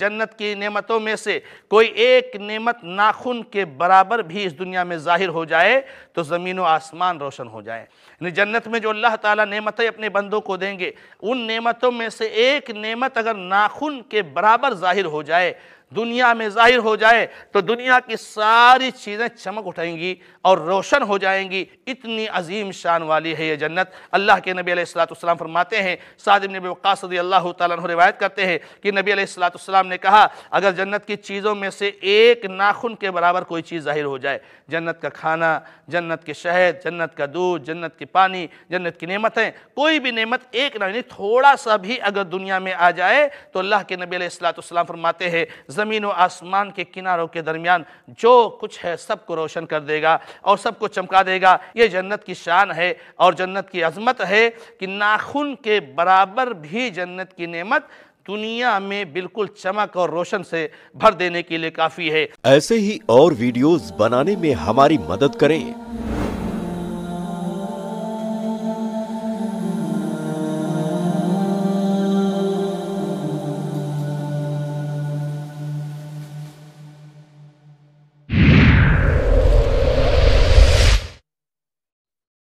जन्नत की नेमतों में से कोई एक नेमत नाखून के बराबर भी इस दुनिया में ज़ाहिर हो जाए तो ज़मीन व आसमान रोशन हो जाए यानी जन्नत में जो अल्लाह ताला नेमतें अपने बंदों को देंगे उन नेमतों में से एक नेमत अगर नाखून के बराबर ज़ाहिर हो जाए दुनिया में जाहिर हो जाए तो दुनिया की सारी चीज़ें चमक उठेंगी और रोशन हो जाएंगी इतनी अजीम शान वाली है ये जन्नत अल्लाह के नबी सलाम फरमाते हैं सादिम नबी वक़ास अल्लाह तु रिवायत करते हैं कि नबी सलाम ने कहा अगर जन्नत की चीज़ों में से एक नाखुन के बराबर कोई चीज़ जाहिर हो जाए जन्नत का खाना जन्नत के शहद जन्नत का दूध जन्नत के पानी जन्नत की नेमतें कोई भी नेमत एक ना थोड़ा सा भी अगर दुनिया में आ जाए तो अल्लाह के नबी सलाम फरमाते हैं ज़मीन व आसमान के किनारों के दरमियान जो कुछ है सबको रोशन कर देगा और सबको चमका देगा ये जन्नत की शान है और जन्नत की अजमत है कि नाखून के बराबर भी जन्नत की नेमत दुनिया में बिल्कुल चमक और रोशन से भर देने के लिए काफ़ी है ऐसे ही और वीडियोस बनाने में हमारी मदद करें